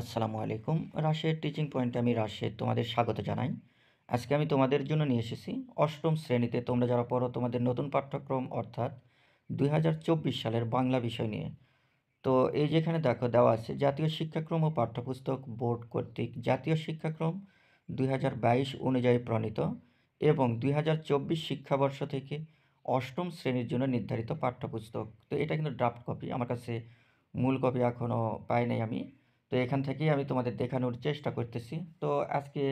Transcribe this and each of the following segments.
আসসালামু আলাইকুম রাশিয়ার টিচিং পয়েন্টে আমি রাশের তোমাদের স্বাগত জানাই আজকে আমি তোমাদের জন্য নিয়ে এসেছি অষ্টম শ্রেণীতে তোমরা যারা পড়ো তোমাদের নতুন পাঠ্যক্রম অর্থাৎ দুই সালের বাংলা বিষয় নিয়ে তো এই যেখানে দেখো দেওয়া আছে জাতীয় শিক্ষাক্রম ও পাঠ্যপুস্তক বোর্ড কর্তৃক জাতীয় শিক্ষাক্রম দুই অনুযায়ী প্রণীত এবং দুই শিক্ষাবর্ষ থেকে অষ্টম শ্রেণীর জন্য নির্ধারিত পাঠ্যপুস্তক তো এটা কিন্তু ড্রাফট কপি আমার কাছে মূল কপি এখনও পাই নাই আমি তো এখান থেকেই আমি তোমাদের দেখানোর চেষ্টা করতেছি তো আজকে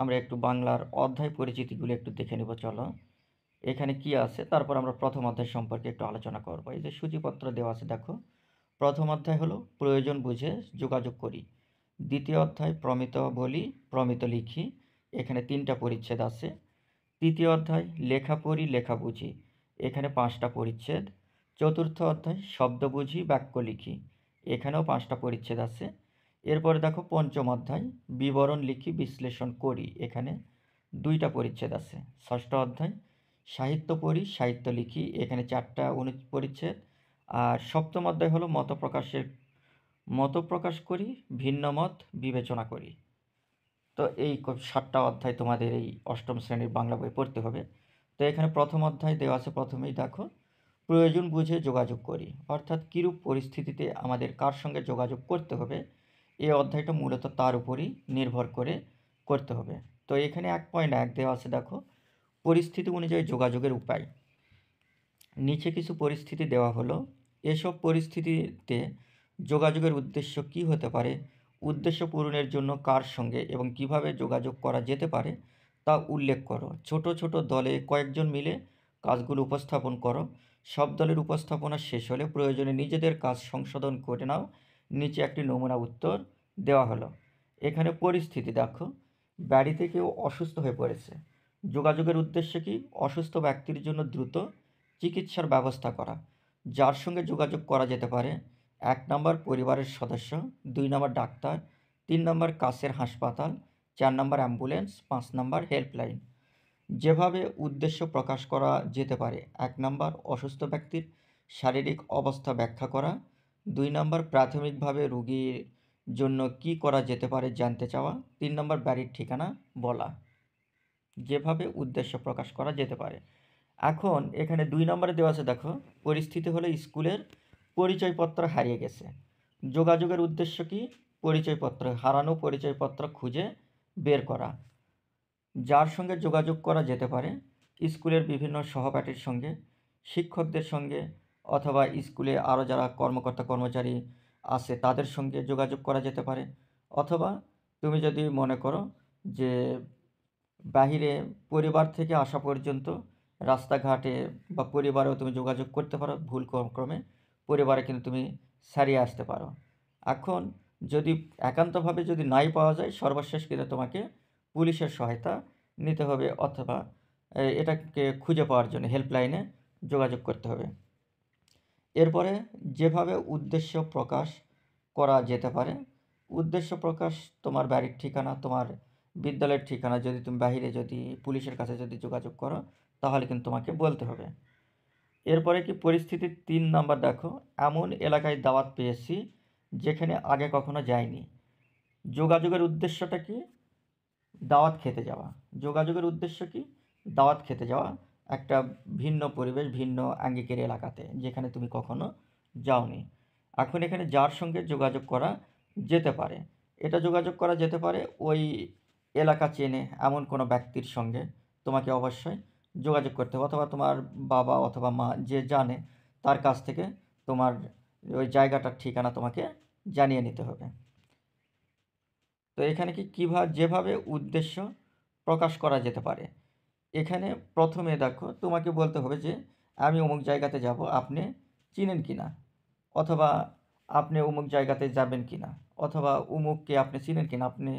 আমরা একটু বাংলার অধ্যায় পরিচিতিগুলো একটু দেখে নেব চলো এখানে কি আছে তারপর আমরা প্রথম অধ্যায় সম্পর্কে একটু আলোচনা করব এই যে সূচিপত্র দেওয়া আছে দেখো প্রথম অধ্যায় হলো প্রয়োজন বুঝে যোগাযোগ করি দ্বিতীয় অধ্যায় প্রমিত বলি প্রমিত লিখি এখানে তিনটা পরিচ্ছেদ আছে তৃতীয় অধ্যায় লেখা পড়ি লেখা বুঝি এখানে পাঁচটা পরিচ্ছেদ চতুর্থ অধ্যায় শব্দ বুঝি বাক্য লিখি এখানেও পাঁচটা পরিচ্ছেদ আছে এরপরে দেখো পঞ্চম অধ্যায় বিবরণ লিখি বিশ্লেষণ করি এখানে দুইটা পরিচ্ছেদ আছে ষষ্ঠ অধ্যায় সাহিত্য পড়ি সাহিত্য লিখি এখানে চারটা অনু পরিচ্ছেদ আর সপ্তম অধ্যায় হলো মত প্রকাশের মত প্রকাশ করি ভিন্ন মত বিবেচনা করি তো এই সাতটা অধ্যায় তোমাদের এই অষ্টম শ্রেণীর বাংলা বই পড়তে হবে তো এখানে প্রথম অধ্যায় দেওয়া আছে প্রথমেই দেখো প্রয়োজন বুঝে যোগাযোগ করি অর্থাৎ কীরূপ পরিস্থিতিতে আমাদের কার সঙ্গে যোগাযোগ করতে হবে এই অধ্যায়টা মূলত তার উপরই নির্ভর করে করতে হবে তো এখানে এক পয়েন্ট এক দেওয়া আছে দেখো পরিস্থিতি অনুযায়ী যোগাযোগের উপায় নিচে কিছু পরিস্থিতি দেওয়া হলো এসব পরিস্থিতিতে যোগাযোগের উদ্দেশ্য কি হতে পারে উদ্দেশ্য পূরণের জন্য কার সঙ্গে এবং কিভাবে যোগাযোগ করা যেতে পারে তা উল্লেখ করো ছোট ছোট দলে কয়েকজন মিলে কাজগুলো উপস্থাপন করো সব দলের উপস্থাপনা শেষ হলে প্রয়োজনে নিজেদের কাজ সংশোধন করে নাও নিচে একটি নমুনা উত্তর দেওয়া হলো এখানে পরিস্থিতি দেখো বাড়িতে কেউ অসুস্থ হয়ে পড়েছে যোগাযোগের উদ্দেশ্যে কি অসুস্থ ব্যক্তির জন্য দ্রুত চিকিৎসার ব্যবস্থা করা যার সঙ্গে যোগাযোগ করা যেতে পারে এক নম্বর পরিবারের সদস্য দুই নম্বর ডাক্তার তিন নম্বর কাছের হাসপাতাল চার নম্বর অ্যাম্বুলেন্স পাঁচ নম্বর হেল্পলাইন যেভাবে উদ্দেশ্য প্রকাশ করা যেতে পারে এক নম্বর অসুস্থ ব্যক্তির শারীরিক অবস্থা ব্যাখ্যা করা দুই নম্বর প্রাথমিকভাবে রুগীর জন্য কী করা যেতে পারে জানতে চাওয়া তিন নম্বর বাড়ির ঠিকানা বলা যেভাবে উদ্দেশ্য প্রকাশ করা যেতে পারে এখন এখানে দুই নম্বরে দেওয়া আছে দেখো পরিস্থিতি হলে স্কুলের পরিচয়পত্র হারিয়ে গেছে যোগাযোগের উদ্দেশ্য কি পরিচয়পত্র হারানো পরিচয়পত্র খুঁজে বের করা যার সঙ্গে যোগাযোগ করা যেতে পারে স্কুলের বিভিন্ন সহপাঠীর সঙ্গে শিক্ষকদের সঙ্গে অথবা স্কুলে আরও যারা কর্মকর্তা কর্মচারী আছে তাদের সঙ্গে যোগাযোগ করা যেতে পারে অথবা তুমি যদি মনে করো যে বাহিরে পরিবার থেকে আসা পর্যন্ত রাস্তাঘাটে বা পরিবারেও তুমি যোগাযোগ করতে পারো ভুল ক্রমে পরিবারে কিন্তু তুমি সারিয়ে আসতে পারো এখন যদি একান্তভাবে যদি নাই পাওয়া যায় সর্বশেষ কিন্তু তোমাকে পুলিশের সহায়তা নিতে হবে অথবা এটাকে খুঁজে পাওয়ার জন্য হেল্পলাইনে যোগাযোগ করতে হবে এরপরে যেভাবে উদ্দেশ্য প্রকাশ করা যেতে পারে উদ্দেশ্য প্রকাশ তোমার বাড়ির ঠিকানা তোমার বিদ্যালয়ের ঠিকানা যদি তুমি বাহিরে যদি পুলিশের কাছে যদি যোগাযোগ করো তাহলে কিন্তু তোমাকে বলতে হবে এরপরে কি পরিস্থিতি তিন নাম্বার দেখো এমন এলাকায় দাওয়াত পেয়েছি যেখানে আগে কখনো যায়নি যোগাযোগের উদ্দেশ্যটা কি দাওয়াত খেতে যাওয়া যোগাযোগের উদ্দেশ্য কি দাওয়াত খেতে যাওয়া একটা ভিন্ন পরিবেশ ভিন্ন আঙ্গিকের এলাকাতে যেখানে তুমি কখনো যাওনি এখন এখানে যার সঙ্গে যোগাযোগ করা যেতে পারে এটা যোগাযোগ করা যেতে পারে ওই এলাকা চেনে এমন কোনো ব্যক্তির সঙ্গে তোমাকে অবশ্যই যোগাযোগ করতে হবে অথবা তোমার বাবা অথবা মা যে জানে তার কাছ থেকে তোমার ওই জায়গাটার ঠিকানা তোমাকে জানিয়ে নিতে হবে তো এখানে কি কীভাবে যেভাবে উদ্দেশ্য প্রকাশ করা যেতে পারে এখানে প্রথমে দেখো তোমাকে বলতে হবে যে আমি অমুক জায়গাতে যাব আপনি চিনেন কি না অথবা আপনি অমুক জায়গাতে যাবেন কি না অথবা অমুককে আপনি চিনেন কি না আপনি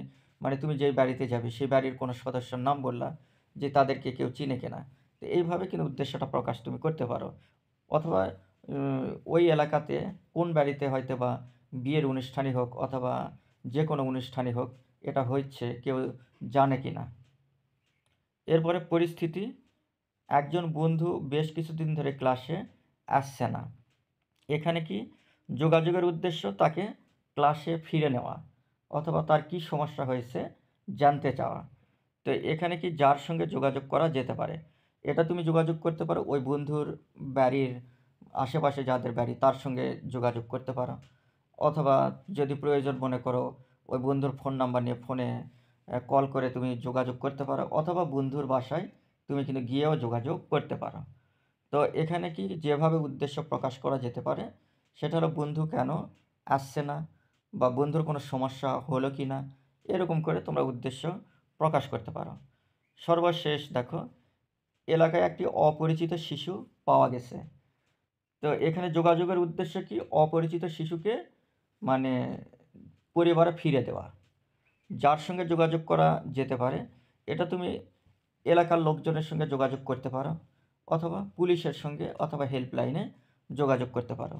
মানে তুমি যেই বাড়িতে যাবে সেই বাড়ির কোনো সদস্যর নাম বললা যে তাদেরকে কেউ চিনে কিনা তো এইভাবে কিন্তু উদ্দেশ্যটা প্রকাশ তুমি করতে পারো অথবা ওই এলাকাতে কোন বাড়িতে হয়তো বা বিয়ের অনুষ্ঠানই হোক অথবা যে কোনো অনুষ্ঠানই হোক এটা হচ্ছে কেউ জানে কি না এরপরে পরিস্থিতি একজন বন্ধু বেশ কিছুদিন ধরে ক্লাসে আসছে না এখানে কি যোগাযোগের উদ্দেশ্য তাকে ক্লাসে ফিরে নেওয়া অথবা তার কি সমস্যা হয়েছে জানতে চাওয়া তো এখানে কি যার সঙ্গে যোগাযোগ করা যেতে পারে এটা তুমি যোগাযোগ করতে পারো ওই বন্ধুর বাড়ির আশেপাশে যাদের বাড়ি তার সঙ্গে যোগাযোগ করতে পারো অথবা যদি প্রয়োজন মনে করো ওই বন্ধুর ফোন নাম্বার নিয়ে ফোনে কল করে তুমি যোগাযোগ করতে পারো অথবা বন্ধুর বাসায় তুমি কিন্তু গিয়েও যোগাযোগ করতে পারো তো এখানে কি যেভাবে উদ্দেশ্য প্রকাশ করা যেতে পারে সেটা হলো বন্ধু কেন আসছে না বা বন্ধুর কোনো সমস্যা হলো কি না এরকম করে তোমরা উদ্দেশ্য প্রকাশ করতে পারো সর্বশেষ দেখো এলাকায় একটি অপরিচিত শিশু পাওয়া গেছে তো এখানে যোগাযোগের উদ্দেশ্য কি অপরিচিত শিশুকে মানে পরিবারে ফিরে দেওয়া যার সঙ্গে যোগাযোগ করা যেতে পারে এটা তুমি এলাকার লোকজনের সঙ্গে যোগাযোগ করতে পারো অথবা পুলিশের সঙ্গে অথবা হেল্পলাইনে যোগাযোগ করতে পারো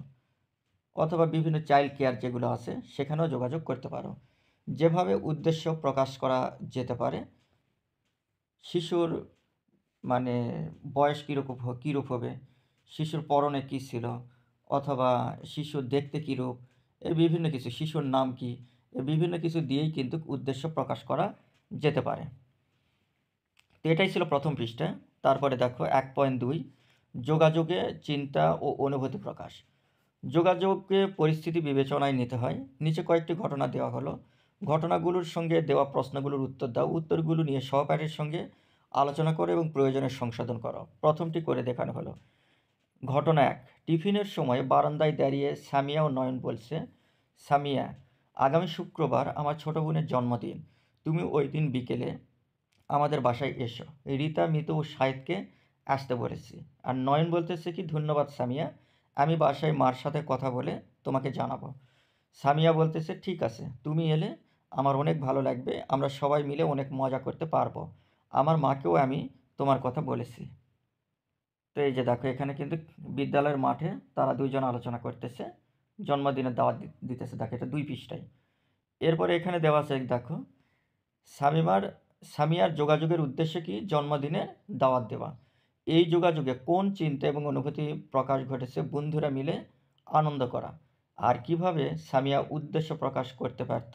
অথবা বিভিন্ন চাইল্ড কেয়ার যেগুলো আছে সেখানেও যোগাযোগ করতে পারো যেভাবে উদ্দেশ্য প্রকাশ করা যেতে পারে শিশুর মানে বয়স কীরকম কীরূপ হবে শিশুর পরনে কী ছিল অথবা শিশু দেখতে কীরূপ এ বিভিন্ন কিছু শিশুর নাম কী বিভিন্ন কিছু দিয়েই কিন্তু উদ্দেশ্য প্রকাশ করা যেতে পারে তো এটাই ছিল প্রথম পৃষ্ঠা তারপরে দেখো এক পয়েন্ট দুই যোগাযোগে চিন্তা ও অনুভূতি প্রকাশ যোগাযোগকে পরিস্থিতি বিবেচনায় নিতে হয় নিচে কয়েকটি ঘটনা দেওয়া হলো ঘটনাগুলোর সঙ্গে দেওয়া প্রশ্নগুলোর উত্তর দাও উত্তরগুলো নিয়ে সহপাঠীর সঙ্গে আলোচনা করো এবং প্রয়োজনে সংশোধন করো প্রথমটি করে দেখানো হলো ঘটনা এক টিফিনের সময় বারান্দায় দাঁড়িয়ে সামিয়া ও নয়ন বলছে সামিয়া আগামী শুক্রবার আমার ছোট বোনের জন্মদিন তুমি ওই দিন বিকেলে আমাদের বাসায় এসো রীতা মিতু ও সাহেদকে আসতে বলেছি আর নয়ন বলতেছে কি ধন্যবাদ সামিয়া আমি বাসায় মার সাথে কথা বলে তোমাকে জানাবো সামিয়া বলতেছে ঠিক আছে তুমি এলে আমার অনেক ভালো লাগবে আমরা সবাই মিলে অনেক মজা করতে পারবো আমার মাকেও আমি তোমার কথা বলেছি তো এই যে দেখো এখানে কিন্তু বিদ্যালয়ের মাঠে তারা দুইজন আলোচনা করতেছে জন্মদিনের দাওয়াত দিতেছে দেখো এটা দুই পৃষ্ঠায় এরপরে এখানে দেওয়া আছে দেখো স্বামীমার স্বামিয়ার যোগাযোগের উদ্দেশ্যে কি জন্মদিনের দাওয়াত দেওয়া এই যোগাযোগে কোন চিন্তা এবং অনুভূতি প্রকাশ ঘটেছে বন্ধুরা মিলে আনন্দ করা আর কিভাবে সামিয়া উদ্দেশ্য প্রকাশ করতে পারত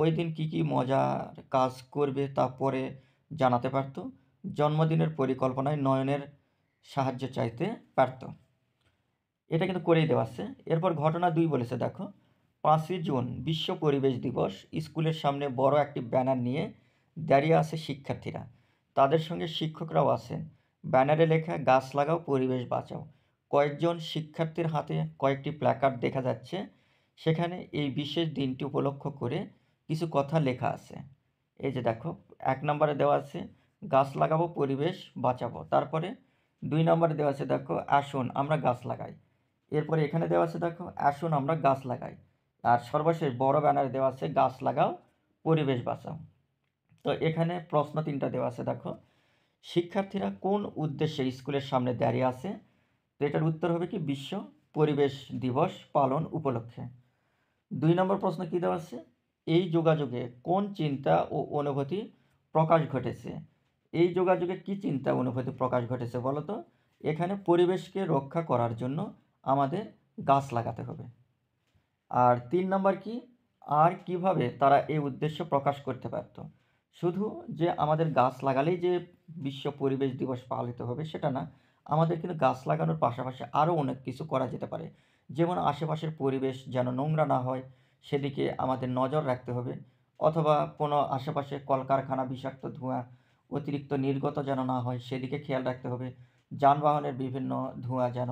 ওই দিন কী কী মজার কাজ করবে তা পরে জানাতে পারত জন্মদিনের পরিকল্পনায় নয়নের সাহায্য চাইতে পারত এটা কিন্তু করেই দেওয়া আছে এরপর ঘটনা দুই বলেছে দেখো পাঁচই জুন বিশ্ব পরিবেশ দিবস স্কুলের সামনে বড় একটি ব্যানার নিয়ে দাঁড়িয়ে আছে শিক্ষার্থীরা তাদের সঙ্গে শিক্ষকরাও আছেন ব্যানারে লেখা গাছ লাগাও পরিবেশ বাঁচাও কয়েকজন শিক্ষার্থীর হাতে কয়েকটি প্ল্যাকার্ড দেখা যাচ্ছে সেখানে এই বিশেষ দিনটি উপলক্ষ করে কিছু কথা লেখা আছে এই যে দেখো এক নম্বরে দেওয়া আছে গাছ লাগাবো পরিবেশ বাঁচাবো তারপরে দুই নম্বরে দেওয়া আছে দেখো আসুন আমরা গাছ লাগাই এরপরে এখানে দেওয়া আছে দেখো আসুন আমরা গাছ লাগাই আর সর্বশেষ বড় ব্যানারে দেওয়া আছে গাছ লাগাও পরিবেশ বাঁচাও তো এখানে প্রশ্ন তিনটা দেওয়া আছে দেখো শিক্ষার্থীরা কোন উদ্দেশ্যে স্কুলের সামনে দাঁড়িয়ে আছে তো এটার উত্তর হবে কি বিশ্ব পরিবেশ দিবস পালন উপলক্ষে দুই নম্বর প্রশ্ন কী দেওয়া আছে এই যোগাযোগে কোন চিন্তা ও অনুভূতি প্রকাশ ঘটেছে এই যোগাযোগে কি চিন্তা অনুভূতি প্রকাশ ঘটেছে বলো তো এখানে পরিবেশকে রক্ষা করার জন্য আমাদের গাছ লাগাতে হবে আর তিন নম্বর কি আর কিভাবে তারা এই উদ্দেশ্য প্রকাশ করতে পারত শুধু যে আমাদের গাছ লাগালেই যে বিশ্ব পরিবেশ দিবস পালিত হবে সেটা না আমাদের কিন্তু গাছ লাগানোর পাশাপাশি আরও অনেক কিছু করা যেতে পারে যেমন আশেপাশের পরিবেশ যেন নোংরা না হয় সেদিকে আমাদের নজর রাখতে হবে অথবা কোনো আশেপাশে কলকারখানা বিষাক্ত ধোঁয়া অতিরিক্ত নির্গত যেন না হয় সেদিকে খেয়াল রাখতে হবে যানবাহনের বিভিন্ন ধোঁয়া যেন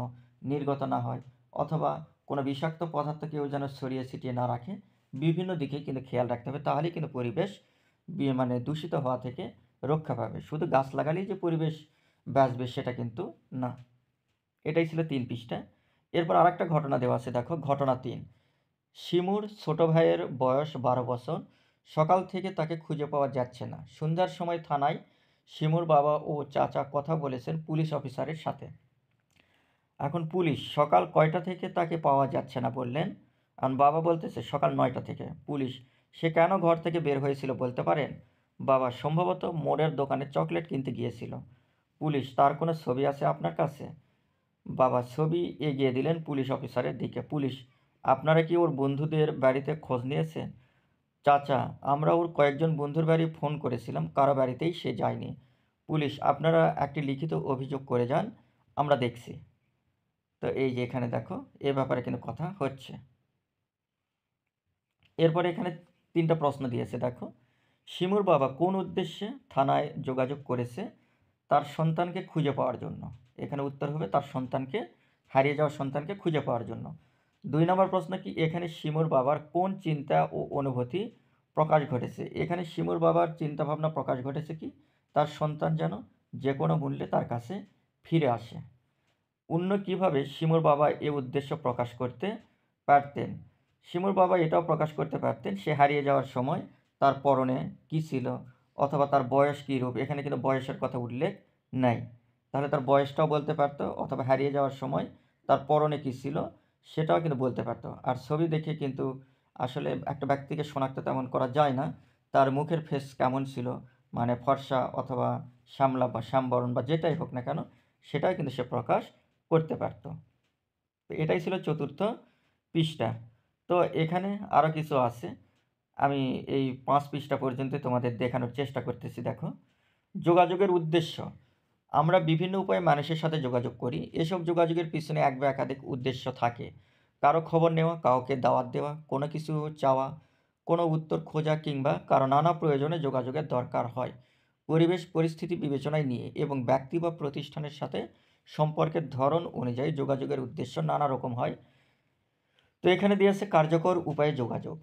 নির্গত না হয় অথবা কোনো বিষাক্ত পদার্থ কেউ যেন ছড়িয়ে ছিটিয়ে না রাখে বিভিন্ন দিকে কিন্তু খেয়াল রাখতে হবে তাহলেই কিন্তু পরিবেশ মানে দূষিত হওয়া থেকে রক্ষা পাবে শুধু গাছ লাগালেই যে পরিবেশ বাঁচবে সেটা কিন্তু না এটাই ছিল তিন পৃষ্ঠা এরপর আর একটা ঘটনা দেওয়া আছে দেখো ঘটনা তিন শিমুর ছোট ভাইয়ের বয়স বারো বছর সকাল থেকে তাকে খুঁজে পাওয়া যাচ্ছে না সন্ধ্যার সময় থানায় শিমুর বাবা ও চাচা কথা বলেছেন পুলিশ অফিসারের সাথে এখন পুলিশ সকাল কয়টা থেকে তাকে পাওয়া যাচ্ছে না বললেন এখন বাবা বলতেছে সকাল নয়টা থেকে পুলিশ সে কেন ঘর থেকে বের হয়েছিল বলতে পারেন বাবা সম্ভবত মোড়ের দোকানে চকলেট কিনতে গিয়েছিল পুলিশ তার কোনো ছবি আছে আপনার কাছে বাবা ছবি এগিয়ে দিলেন পুলিশ অফিসারের দিকে পুলিশ আপনারা কি ওর বন্ধুদের বাড়িতে খোঁজ নিয়েছেন চাচা আমরা ওর কয়েকজন বন্ধুর বাড়ি ফোন করেছিলাম কারো বাড়িতেই সে যায়নি পুলিশ আপনারা একটি লিখিত অভিযোগ করে যান আমরা দেখছি তো এই যে এখানে দেখো এ ব্যাপারে কিন্তু কথা হচ্ছে এরপরে এখানে তিনটা প্রশ্ন দিয়েছে দেখো শিমুর বাবা কোন উদ্দেশ্যে থানায় যোগাযোগ করেছে তার সন্তানকে খুঁজে পাওয়ার জন্য এখানে উত্তর হবে তার সন্তানকে হারিয়ে যাওয়া সন্তানকে খুঁজে পাওয়ার জন্য দুই নম্বর প্রশ্ন কি এখানে শিমুর বাবার কোন চিন্তা ও অনুভূতি প্রকাশ ঘটেছে এখানে শিমুর বাবার চিন্তাভাবনা প্রকাশ ঘটেছে কি তার সন্তান যেন যে কোনো মূল্যে তার কাছে ফিরে আসে অন্য কিভাবে শিমুর বাবা এ উদ্দেশ্য প্রকাশ করতে পারতেন শিমুর বাবা এটাও প্রকাশ করতে পারতেন সে হারিয়ে যাওয়ার সময় তার পরনে কি ছিল অথবা তার বয়স কী রূপ এখানে কিন্তু বয়সের কথা উল্লেখ নাই তাহলে তার বয়সটাও বলতে পারতো অথবা হারিয়ে যাওয়ার সময় তার পরনে কী ছিল সেটাও কিন্তু বলতে পারতো আর ছবি দেখে কিন্তু আসলে একটা ব্যক্তিকে শনাক্ত তেমন করা যায় না তার মুখের ফেস কেমন ছিল মানে ফর্সা অথবা শ্যামলা বা শ্যামবরণ বা যেটাই হোক না কেন সেটাও কিন্তু সে প্রকাশ করতে পারত তো এটাই ছিল চতুর্থ পৃষ্ঠা তো এখানে আরও কিছু আছে আমি এই পাঁচ পৃষ্ঠা পর্যন্ত তোমাদের দেখানোর চেষ্টা করতেছি দেখো যোগাযোগের উদ্দেশ্য আমরা বিভিন্ন উপায়ে মানুষের সাথে যোগাযোগ করি এসব যোগাযোগের পিছনে এক বা একাধিক উদ্দেশ্য থাকে কারো খবর নেওয়া কাউকে দাওয়াত দেওয়া কোনো কিছু চাওয়া কোনো উত্তর খোঁজা কিংবা কারো নানা প্রয়োজনে যোগাযোগের দরকার হয় পরিবেশ পরিস্থিতি বিবেচনায় নিয়ে এবং ব্যক্তি বা প্রতিষ্ঠানের সাথে সম্পর্কের ধরন অনুযায়ী যোগাযোগের উদ্দেশ্য নানা রকম হয় তো এখানে দিয়ে আছে কার্যকর উপায়ে যোগাযোগ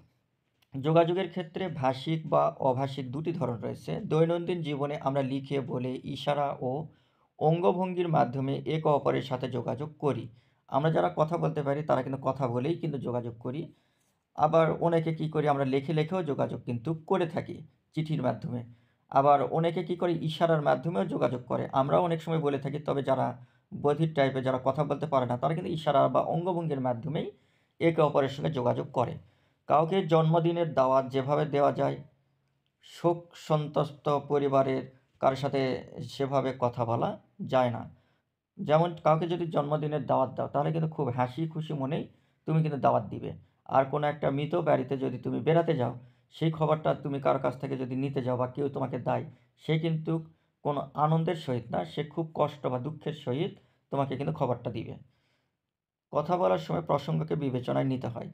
যোগাযোগের ক্ষেত্রে ভাষিক বা অভাষিক দুটি ধরন রয়েছে দৈনন্দিন জীবনে আমরা লিখে বলে ইশারা ও অঙ্গভঙ্গির মাধ্যমে একে অপরের সাথে যোগাযোগ করি আমরা যারা কথা বলতে পারি তারা কিন্তু কথা বলেই কিন্তু যোগাযোগ করি আবার অনেকে কি করি আমরা লেখে লেখেও যোগাযোগ কিন্তু করে থাকি চিঠির মাধ্যমে আবার অনেকে কি করে ইশারার মাধ্যমেও যোগাযোগ করে আমরা অনেক সময় বলে থাকি তবে যারা বধির টাইপের যারা কথা বলতে পারে না তারা কিন্তু ইশারা বা অঙ্গভঙ্গির মাধ্যমেই একে অপরের সঙ্গে যোগাযোগ করে কাউকে জন্মদিনের দাওয়াত যেভাবে দেওয়া যায় শোক সন্তস্ত পরিবারের কার সাথে সেভাবে কথা বলা যায় না যেমন কাউকে যদি জন্মদিনের দাওয়াত দাও তাহলে কিন্তু খুব হাসি খুশি মনেই তুমি কিন্তু দাওয়াত দিবে আর কোনো একটা মৃত বাড়িতে যদি তুমি বেড়াতে যাও সেই খবরটা তুমি কারো কাছ থেকে যদি নিতে যাও বা কেউ তোমাকে দেয় সে কিন্তু কোনো আনন্দের সহিত না সে খুব কষ্ট বা দুঃখের সহিত তোমাকে কিন্তু খবরটা দিবে কথা বলার সময় প্রসঙ্গকে বিবেচনায় নিতে হয়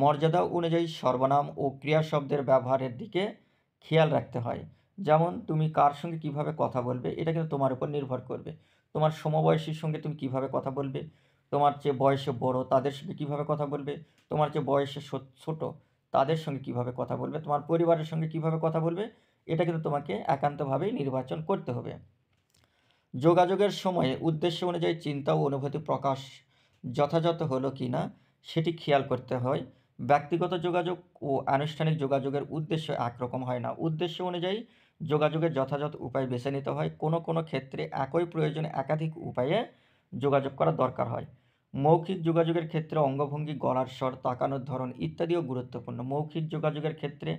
মর্যাদা অনুযায়ী সর্বনাম ও ক্রিয়া শব্দের ব্যবহারের দিকে খেয়াল রাখতে হয় যেমন তুমি কার সঙ্গে কিভাবে কথা বলবে এটা কিন্তু তোমার উপর নির্ভর করবে তোমার সমবয়সীর সঙ্গে তুমি কিভাবে কথা বলবে তোমার যে বয়সে বড় তাদের সঙ্গে কিভাবে কথা বলবে তোমার যে বয়সে ছোট তাদের সঙ্গে কিভাবে কথা বলবে তোমার পরিবারের সঙ্গে কিভাবে কথা বলবে এটা কিন্তু তোমাকে একান্তভাবেই নির্বাচন করতে হবে যোগাযোগের সময়ে উদ্দেশ্য অনুযায়ী চিন্তা ও অনুভূতি প্রকাশ যথাযথ হলো কি না সেটি খেয়াল করতে হয় ব্যক্তিগত যোগাযোগ ও আনুষ্ঠানিক যোগাযোগের উদ্দেশ্য একরকম হয় না উদ্দেশ্য অনুযায়ী যোগাযোগের যথাযথ উপায় বেছে নিতে হয় কোনো কোনো ক্ষেত্রে একই প্রয়োজনে একাধিক উপায়ে যোগাযোগ করা দরকার হয় মৌখিক যোগাযোগের ক্ষেত্রে অঙ্গভঙ্গি গলার স্বর তাকানোর ধরন ইত্যাদিও গুরুত্বপূর্ণ মৌখিক যোগাযোগের ক্ষেত্রে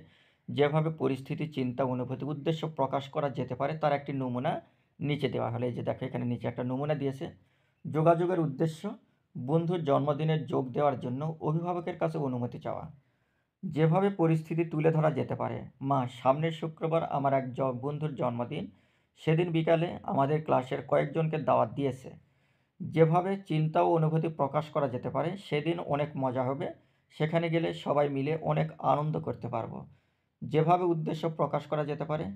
যেভাবে পরিস্থিতি চিন্তা অনুভূতি উদ্দেশ্য প্রকাশ করা যেতে পারে তার একটি নমুনা নিচে দেওয়া হলে এই যে দেখো এখানে নিচে একটা নমুনা দিয়েছে যোগাযোগের উদ্দেশ্য বন্ধুর জন্মদিনের যোগ দেওয়ার জন্য অভিভাবকের কাছে অনুমতি চাওয়া যেভাবে পরিস্থিতি তুলে ধরা যেতে পারে মা সামনের শুক্রবার আমার এক বন্ধুর জন্মদিন সেদিন বিকালে আমাদের ক্লাসের কয়েকজনকে দাওয়াত দিয়েছে যেভাবে চিন্তা ও অনুভূতি প্রকাশ করা যেতে পারে সেদিন অনেক মজা হবে সেখানে গেলে সবাই মিলে অনেক আনন্দ করতে পারবো যেভাবে উদ্দেশ্য প্রকাশ করা যেতে পারে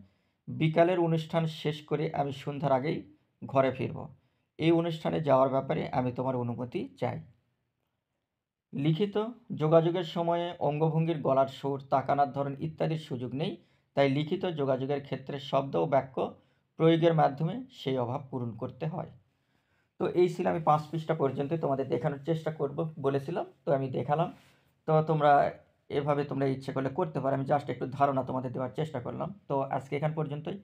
বিকালের অনুষ্ঠান শেষ করে আমি সন্ধ্যার আগেই ঘরে ফিরব এই অনুষ্ঠানে যাওয়ার ব্যাপারে আমি তোমার অনুমতি চাই লিখিত যোগাযোগের সময়ে অঙ্গভঙ্গির গলার সুর তাকানার ধরন ইত্যাদির সুযোগ নেই তাই লিখিত যোগাযোগের ক্ষেত্রে শব্দ ও বাক্য প্রয়োগের মাধ্যমে সেই অভাব পূরণ করতে হয় তো এই ছিল আমি পাঁচ পৃষ্ঠা পর্যন্ত তোমাদের দেখানোর চেষ্টা করব বলেছিলাম তো আমি দেখালাম তো তোমরা এভাবে তোমরা ইচ্ছে করলে করতে পারো আমি জাস্ট একটু ধারণা তোমাদের দেওয়ার চেষ্টা করলাম তো আজকে এখান পর্যন্তই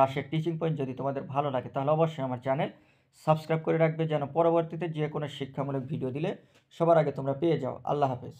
রাশের টিচিং পয়েন্ট যদি তোমাদের ভালো লাগে তাহলে অবশ্যই আমার চ্যানেল সাবস্ক্রাইব করে রাখবে যেন পরবর্তীতে যে কোনো শিক্ষামূলক ভিডিও দিলে সবার আগে তোমরা পেয়ে যাও আল্লাহ হাফেজ